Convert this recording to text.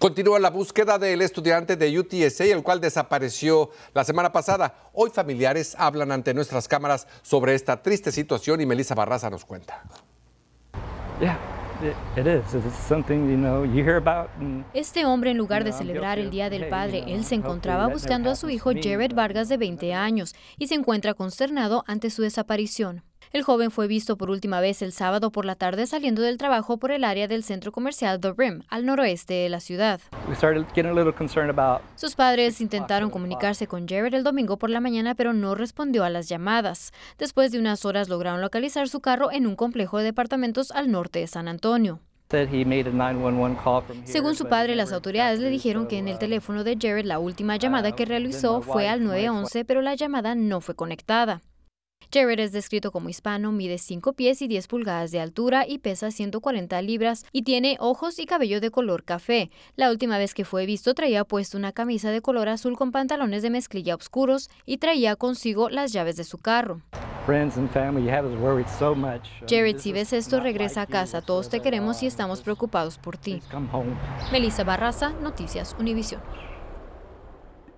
Continúa la búsqueda del estudiante de UTSA, el cual desapareció la semana pasada. Hoy familiares hablan ante nuestras cámaras sobre esta triste situación y Melissa Barraza nos cuenta. Este hombre, en lugar de celebrar el Día del Padre, él se encontraba buscando a su hijo Jared Vargas de 20 años y se encuentra consternado ante su desaparición. El joven fue visto por última vez el sábado por la tarde saliendo del trabajo por el área del centro comercial The Rim, al noroeste de la ciudad. Sus padres intentaron comunicarse con Jared el domingo por la mañana, pero no respondió a las llamadas. Después de unas horas lograron localizar su carro en un complejo de departamentos al norte de San Antonio. Según su padre, las autoridades le dijeron que en el teléfono de Jared la última llamada uh, que realizó fue al 911, pero la llamada no fue conectada. Jared es descrito como hispano, mide 5 pies y 10 pulgadas de altura y pesa 140 libras y tiene ojos y cabello de color café. La última vez que fue visto traía puesto una camisa de color azul con pantalones de mezclilla oscuros y traía consigo las llaves de su carro. Jared, si ves esto, regresa a casa. Todos te queremos y uh, estamos preocupados por ti. Melissa Barraza, Noticias Univision.